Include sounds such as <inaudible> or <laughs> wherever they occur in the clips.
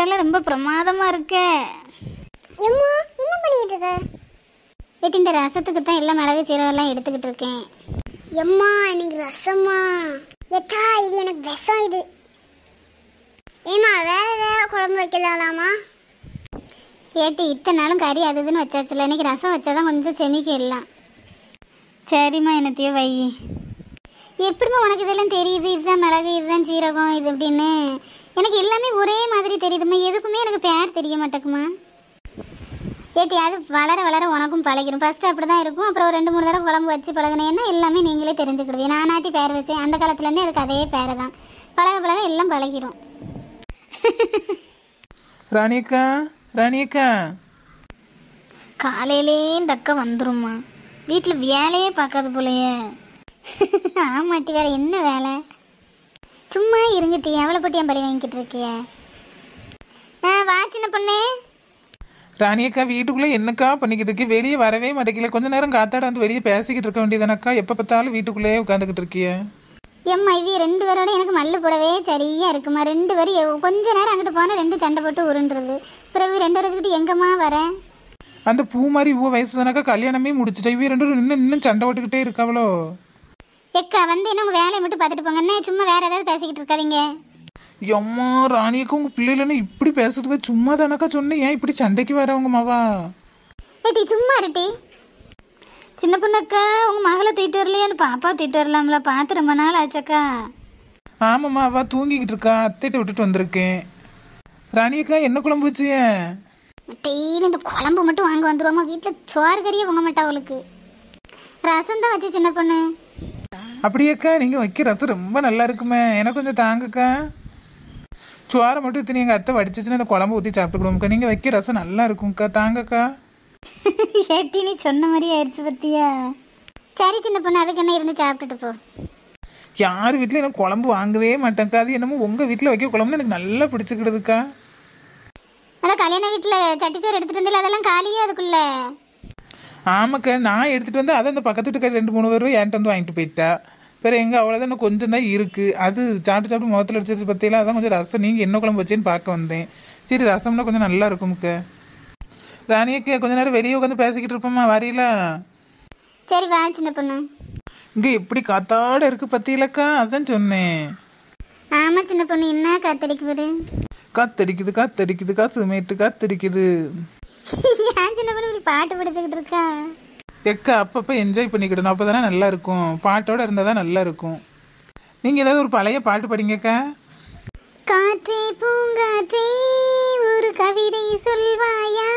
கட்டெல்லாம் ரொம்ப பிரமாதமா இருக்க எம்மா என்ன பண்ணிட்டு இருக்க இந்த ரசத்துக்கு தான் எல்லாம் மிளகு சீரகெல்லாம் எடுத்துக்கிட்டு இருக்கேன் எம்மா இன்னைக்கு ரசமா எத்தா இது எனக்கு விஷம் இது ஏமா வேற ஏதாவது குழம்பு வைக்கலாமா ஏட்டி இத்தனை நாளும் கறி அதுதுன்னு வச்சாச்சுல இன்னைக்கு ரசம் வச்சாதான் கொஞ்சம் எல்லாம் சரிம்மா என்னத்தையோ வை எப்படிமா உனக்கு இதெல்லாம் தெரியுது இதுதான் மிளகு இதுதான் சீரகம் இது அப்படின்னு எனக்கு எல்லாமே ஒரே மாதிரி தெரியுதும்மா எதுக்குமே எனக்கு பேர் தெரிய மாட்டேக்குமா ஏட்டி அது வளர வளர உனக்கும் பழகிடும் ஃபர்ஸ்ட் அப்படி தான் இருக்கும் அப்புறம் ரெண்டு மூணு தடவை குழம்பு வச்சு பழகினேன்னா எல்லாமே நீங்களே தெரிஞ்சுக்கிடுவீங்க நாட்டி பேர் வச்சேன் அந்த காலத்துலேருந்தே அதுக்கு அதே பேரை தான் பழக பழக எல்லாம் பழகிடும் ரணிகா ரணிகா காலையிலே தக்க வந்துடும்மா வீட்டில் வேலையே பார்க்காது போலையே ஆமாட்டி வேற என்ன வேலை சும்மா இருங்கிட்டு எவ்வளோ போட்டு என் பழி வாங்கிக்கிட்டு இருக்கிய நான் வா சின்ன ராணி ராணியக்கா வீட்டுக்குள்ளே என்னக்கா பண்ணிக்கிட்டு இருக்கு வெளியே வரவே மாட்டேங்கல கொஞ்ச நேரம் காத்தாட வந்து வெளியே பேசிக்கிட்டு இருக்க வேண்டியதானக்கா எப்போ பார்த்தாலும் வீட்டுக்குள்ளேயே உட்காந்துக்கிட்டு இருக்கிய ஏம்மா இவி ரெண்டு பேரோட எனக்கு மல்ல போடவே சரியா இருக்குமா ரெண்டு பேரும் கொஞ்ச நேரம் அங்கிட்டு போனால் ரெண்டு சண்டை போட்டு உருண்டுறது பிறகு ரெண்டு வருஷத்துக்கு எங்கம்மா வரேன் அந்த பூ மாதிரி இவ்வளோ வயசு தானக்கா கல்யாணமே முடிச்சுட்டேன் இவ ரெண்டு இன்னும் இன்னும் சண்டை போட்டுக்கிட்டே இருக்காவளோ எக்கா வந்து என்ன உங்கள் வேலையை மட்டும் பார்த்துட்டு போங்க என்ன சும்மா வேறு ஏதாவது பேசிக்கிட்டு இருக்காதீங்க எம்மா ராணிக்கு உங்க பிள்ளைலன்னு இப்படி பேசுறதுவே சும்மா தானக்கா சொன்னேன் ஏன் இப்படி சண்டைக்கு வரவங்க மாவா ஏட்டி சும்மா இருட்டி சின்ன பொண்ணக்கா உங்கள் மகளை தூக்கிட்டு வரலையே அந்த பாப்பா தூக்கிட்டு வரலாம்ல பார்த்து ரொம்ப நாள் ஆச்சக்கா ஆமாம்மா அவ தூங்கிக்கிட்டு இருக்கா அத்தைட்ட விட்டுட்டு வந்திருக்கேன் ராணியக்கா என்ன குழம்பு வச்சு டெய்லி இந்த குழம்பு மட்டும் வாங்க வந்துருவோமா வீட்டில் சோறு கறியே வாங்க மாட்டா அவளுக்கு ரசம் தான் வச்சு சின்ன பொண்ணு அப்படியேக்கா நீங்கள் வைக்கிறது ரொம்ப நல்லா இருக்குமே எனக்கு கொஞ்சம் தாங்கக்கா சுவாரம் மட்டும் இத்தனை எங்கள் அத்தை வடிச்சிச்சுன்னா அந்த குழம்பு ஊற்றி சாப்பிட்டுக்கிடுவோம்க்கா நீங்கள் வைக்கிற ரசம் நல்லா இருக்கும்க்கா தாங்கக்கா <laughs> ஏட்டி நீ சொன்ன மாதிரி ஆயிடுச்சு பத்தியா சரி சின்ன பொண்ணு அதுக்கு என்ன இருந்து சாப்பிட்டுட்டு போ யார் வீட்டில் எனக்கு குழம்பு வாங்கவே மாட்டேங்க்கா அது என்னமோ உங்கள் வீட்டில் வைக்க குழம்பு எனக்கு நல்லா பிடிச்சிக்கிடுதுக்கா அதான் கல்யாண வீட்டில் சட்டிச்சோறு எடுத்துகிட்டு இருந்தால அதெல்லாம் காலியே அதுக்குள்ளே ஆமாக்கா நான் எடுத்துகிட்டு வந்து அதை அந்த பக்கத்து வீட்டுக்கார ரெண்டு மூணு பேரும் என்கிட்ட வந்து வாங்கிட்டு போயிட்டா பிறகு எங்கே அவ்வளோதான் இன்னும் கொஞ்சம் தான் இருக்குது அது சாப்பிட்டு சாப்பிட்டு முகத்தில் அடிச்சிருச்சு பற்றியெல்லாம் அதான் கொஞ்சம் ரசம் நீங்கள் என்ன குழம்பு வச்சேன்னு பார்க்க வந்தேன் சரி ரசம்னா கொஞ்சம் நல்லா இருக்கும்க்கா ராணியக்கு கொஞ்ச நேரம் வெளியே உட்காந்து பேசிக்கிட்டு இருப்போம்மா வரையில சரி வா சின்ன பொண்ணு இங்கே எப்படி காத்தாட இருக்கு பத்தியிலக்கா அதான் சொன்னேன் ஆமா சின்ன பொண்ணு என்ன காத்தடிக்குது காத்தடிக்குது காத்தடிக்குது காத்து மேட்டு காத்தடிக்குது ஆஞ்சலவன் இப்படி பாட்டு படிச்சுக்கிட்டு இருக்கா எக்கா அப்பப்போ என்ஜாய் பண்ணிக்கிடணும் அப்போ தானே நல்லா இருக்கும் பாட்டோட இருந்தால் தான் நல்லா இருக்கும் நீங்கள் ஏதாவது ஒரு பழைய பாட்டு படிங்கக்கா காற்றே பூங்காற்றே ஒரு கவிதை சொல்வாயா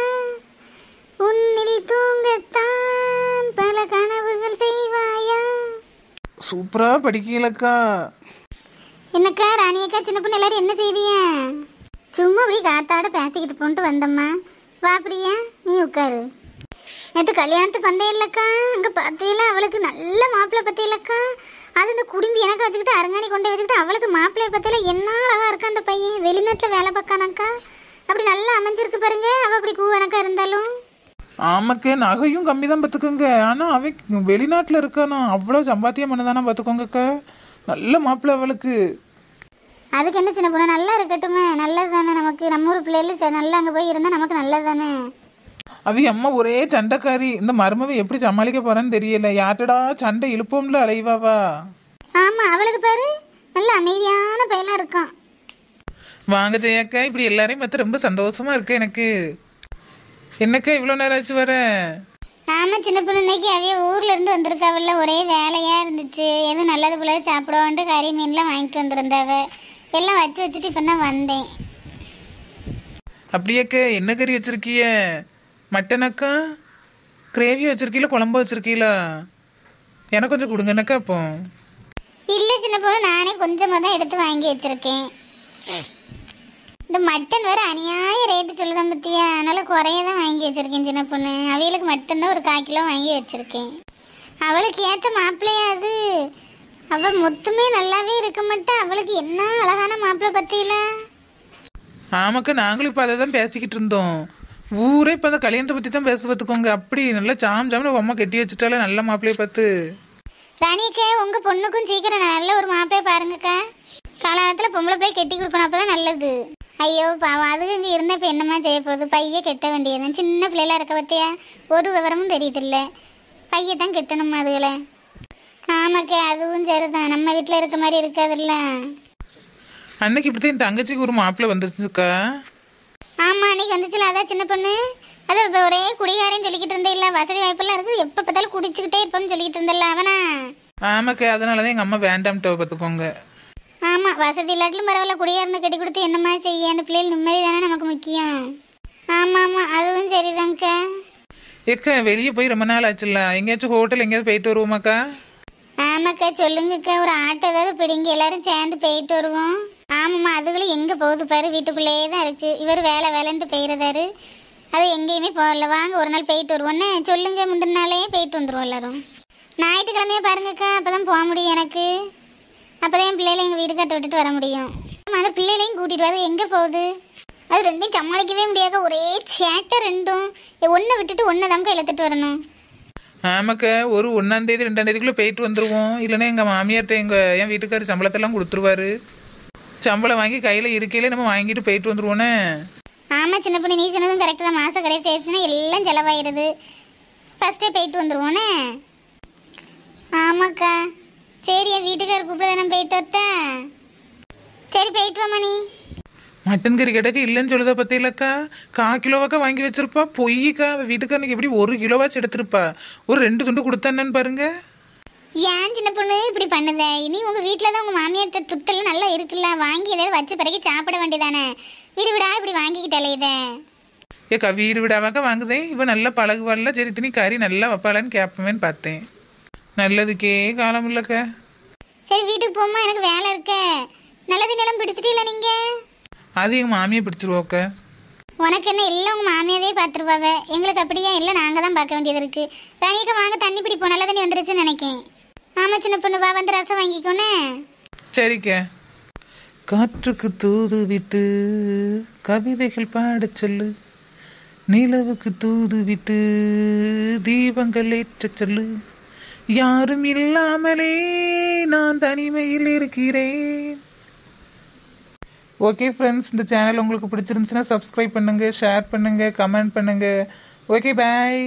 உன்னில் தூங்கத்தான் பல கனவுகள் செய்வாயா சூப்பராக படிக்கலக்கா என்னக்கா ராணியக்கா சின்ன பொண்ணு எல்லாரும் என்ன செய்தியா சும்மா அப்படியே காத்தாட பேசிக்கிட்டு போன்ட்டு வந்தம்மா வா பிரியா நீ உட்காரு நேற்று கல்யாணத்துக்கு வந்தேன் இல்லைக்கா அங்கே பார்த்தையில அவளுக்கு நல்ல மாப்பிள்ளை பற்றியிலக்கா அது இந்த குடும்பி எனக்கு வச்சுக்கிட்டு அரங்காணி கொண்டு வச்சுக்கிட்டு அவளுக்கு மாப்பிள்ளைய பற்றியில என்ன அழகாக இருக்கா அந்த பையன் வெளிநாட்டில் வேலை பார்க்கானாக்கா அப்படி நல்லா அமைஞ்சிருக்கு பாருங்க அவள் அப்படி கூவனக்கா இருந்தாலும் ஆமாக்கு நகையும் கம்மி தான் பார்த்துக்கோங்க ஆனால் அவன் வெளிநாட்டில் இருக்கானா அவ்வளோ சம்பாத்தியம் பண்ணதானா பார்த்துக்கோங்கக்கா நல்ல மாப்பிள்ளை அவளுக்கு அதுக்கு என்ன சின்ன நல்லா இருக்கட்டுமே நல்லது தானே நமக்கு நம்ம ஊர் பிள்ளைகள் நல்லா அங்கே போய் இருந்தால் நமக்கு நல்லது தானே அது அம்மா ஒரே சண்டைக்காரி இந்த மருமவை எப்படி சமாளிக்க போறேன்னு தெரியல யார்டா சண்டை இழுப்போம்ல அலைவாவா ஆமா அவளுக்கு பாரு நல்ல அமைதியான பையனா இருக்கான் வாங்க ஜெயக்கா இப்படி எல்லாரையும் பார்த்து ரொம்ப சந்தோஷமா இருக்கு எனக்கு என்னக்கா இவ்வளோ நேரம் ஆச்சு வர ஆமா சின்ன பொண்ணு இன்னைக்கு அவைய ஊர்ல இருந்து வந்திருக்காவில்ல ஒரே வேலையா இருந்துச்சு எதுவும் நல்லது போல சாப்பிடுவோன்ட்டு கறி மீன்லாம் வாங்கிட்டு வந்திருந்தாவ எல்லாம் வச்சு வச்சுட்டு இப்போ தான் வந்தேன் அப்படியாக்க என்ன கறி வச்சிருக்கீங்க மட்டனக்கா கிரேவி வச்சிருக்கீல குழம்பு வச்சிருக்கீல எனக்கு கொஞ்சம் கொடுங்கனாக்கா அப்போ இல்லை சின்ன பொண்ணு நானே கொஞ்சமாக தான் எடுத்து வாங்கி வச்சிருக்கேன் இந்த மட்டன் வேற அநியாய ரேட்டு சொல்லுதான் பத்தியா அதனால் குறைய தான் வாங்கி வச்சிருக்கேன் சின்ன பொண்ணு அவைகளுக்கு மட்டன் தான் ஒரு கால் கிலோ வாங்கி வச்சிருக்கேன் அவளுக்கு ஏற்ற மாப்பிள்ளையாது அவள் மொத்தமே நல்லாவே இருக்க மாட்டா பத்தியில ஆமாக்கா நாங்களும் இப்போ அதை தான் பேசிக்கிட்டு இருந்தோம் ஊரே இப்போ அந்த கல்யாணத்தை பற்றி தான் பேச பார்த்துக்கோங்க அப்படி நல்லா ஜாம் ஜாம்னு உமா கட்டி வச்சுட்டாலே நல்ல மாப்பிள்ளைய பார்த்து ராணிக்கே உங்க பொண்ணுக்கும் சீக்கிரம் நல்ல ஒரு மாப்பிளைய பாருங்கக்கா காலத்தில் பொம்பளை பிள்ளை கெட்டி கொடுக்கணும் அப்போ தான் நல்லது ஐயோ பாவம் அதுக்கு இங்கே இருந்தால் இப்போ என்னமா செய்ய போகுது பையன் கெட்ட வேண்டியது சின்ன பிள்ளைலாம் இருக்க பார்த்தியா ஒரு விவரமும் தெரியுதில்ல பையன் தான் கெட்டணுமா அதுகளை ஆமாக்கே அதுவும் சரிதான் நம்ம வீட்டில் இருக்க மாதிரி இருக்காதுல்ல அன்னைக்கு இப்படி என் தங்கச்சிக்கு ஒரு மாப்பிள்ளை வந்துருச்சுக்கா ஆமா அன்னைக்கு வந்துச்சுல அதான் சின்ன பொண்ணு அது ஒரே குடிகாரன் சொல்லிக்கிட்டு இருந்தே இல்ல வசதி வாய்ப்பெல்லாம் இருக்கு எப்ப பார்த்தாலும் குடிச்சுக்கிட்டே இருப்போம்னு சொல்லிக்கிட்டு இருந்தல அவனா ஆமாக்கு அதனாலதான் எங்க அம்மா வேண்டாம் டோ பாத்துக்கோங்க ஆமா வசதி இல்லாட்டிலும் பரவாயில்ல குடிகாரனு கட்டி கொடுத்து என்னமா செய்ய அந்த பிள்ளைகள் நிம்மதி தானே நமக்கு முக்கியம் ஆமா ஆமா அதுவும் சரிதாங்க ஏக்கா வெளியே போய் ரொம்ப நாள் ஆச்சுல்ல எங்கேயாச்சும் ஹோட்டல் எங்கேயாவது போயிட்டு வருவோமாக்கா ஆமாக்கா சொல்லுங்கக்கா ஒரு ஆட்டோ ஏதாவது பிடிங்க எல்லாரும் சேர்ந்து போயிட்டு வருவோம் ஆமாம்மா அதுகளும் எங்கே போகுது பாரு வீட்டுக்குள்ளேயே தான் இருக்குது இவர் வேலை வேலைன்ட்டு போயிடுறாரு அது எங்கேயுமே போகல வாங்க ஒரு நாள் போயிட்டு வருவோன்னே சொல்லுங்கள் முந்தின நாளே போயிட்டு வந்துடுவோம் எல்லாரும் ஞாயிற்றுக்கிழமையே பாருங்கக்கா அப்போ தான் போக முடியும் எனக்கு அப்போ தான் என் பிள்ளைகளை எங்கள் கட்ட விட்டுட்டு வர முடியும் அந்த பிள்ளைகளையும் கூட்டிகிட்டு வர எங்கே போகுது அது ரெண்டையும் சமாளிக்கவே முடியாது ஒரே சேட்டை ரெண்டும் ஒன்றை விட்டுட்டு ஒன்றை தாங்க இழுத்துட்டு வரணும் ஆமாக்கா ஒரு ஒன்றாந்தேதி ரெண்டாந்தேதிக்குள்ளே போயிட்டு வந்துடுவோம் இல்லைன்னா எங்கள் மாமியார்கிட்ட எங்கள் என் வீட்டுக்காரர் சம்பளத்தெல்லாம் கொடுத்துருவாரு சம்பளம் வாங்கி கையில் இருக்கையில நம்ம வாங்கிட்டு போயிட்டு வந்துருவோனே ஆமாம் சின்ன பொண்ணு நீ சொன்னதும் கரெக்ட் தான் மாதம் கடைசி ஆயிடுச்சுன்னா எல்லாம் செலவாயிருது ஃபஸ்ட்டே போயிட்டு வந்துருவோனே ஆமாக்கா சரி என் வீட்டுக்கார கூப்பிட நான் போயிட்டு வரட்டேன் சரி போயிட்டு வாமா நீ மட்டன் கறி கிடைக்க இல்லைன்னு சொல்லுதா பார்த்தீங்களக்கா கா கிலோவாக்கா வாங்கி வச்சிருப்பா பொய்யக்கா வீட்டுக்காரனுக்கு எப்படி ஒரு கிலோவாச்சு எடுத்திருப்பா ஒரு ரெண்டு துண்டு கொடுத்தானு பாருங்க ஏன் சின்ன பொண்ணு இப்படி பண்ணுது இனி உங்கள் வீட்டில் தான் உங்கள் மாமியார் துட்டெல்லாம் நல்லா இருக்குல்ல வாங்கி ஏதாவது வச்ச பிறகு சாப்பிட வேண்டியதானே வீடு விடா இப்படி வாங்கிக்கிட்டாலே இதை ஏக்கா வீடு விடாமக்க வாங்குதேன் இப்போ நல்லா பழகு வரல சரி தினி கறி நல்லா வைப்பாளன்னு கேட்பமேன்னு பார்த்தேன் நல்லதுக்கே காலம் இல்லைக்க சரி வீட்டுக்கு போமா எனக்கு வேலை இருக்க நல்லது நிலம் பிடிச்சிட்டீங்களா நீங்கள் அது எங்கள் மாமியை பிடிச்சிருவோக்கா உனக்கு என்ன எல்லாம் உங்கள் மாமியாவே பார்த்துருப்பாவே எங்களுக்கு அப்படியே இல்லை நாங்கள் தான் பார்க்க வேண்டியது இருக்குது ராணியக்கா வாங்க தண்ணி பிடிப்போம் நல்லா தண்ணி வந்துருச்சுன்னு நினைக்கேன் ஆமா சின்ன பொண்ணு வா வந்து ரசம் வாங்கிக்கோனே சரிக்கா காற்றுக்கு தூது விட்டு கவிதைகள் பாடச் சொல்லு நிலவுக்கு தூது விட்டு தீபங்கள் ஏற்ற சொல்லு யாரும் இல்லாமலே நான் தனிமையில் இருக்கிறேன் ஓகே ஃப்ரெண்ட்ஸ் இந்த சேனல் உங்களுக்கு பிடிச்சிருந்துச்சுன்னா சப்ஸ்கிரைப் பண்ணுங்கள் ஷேர் பண்ணுங்கள் கமெண்ட் பண்ணுங்கள் ஓகே பாய்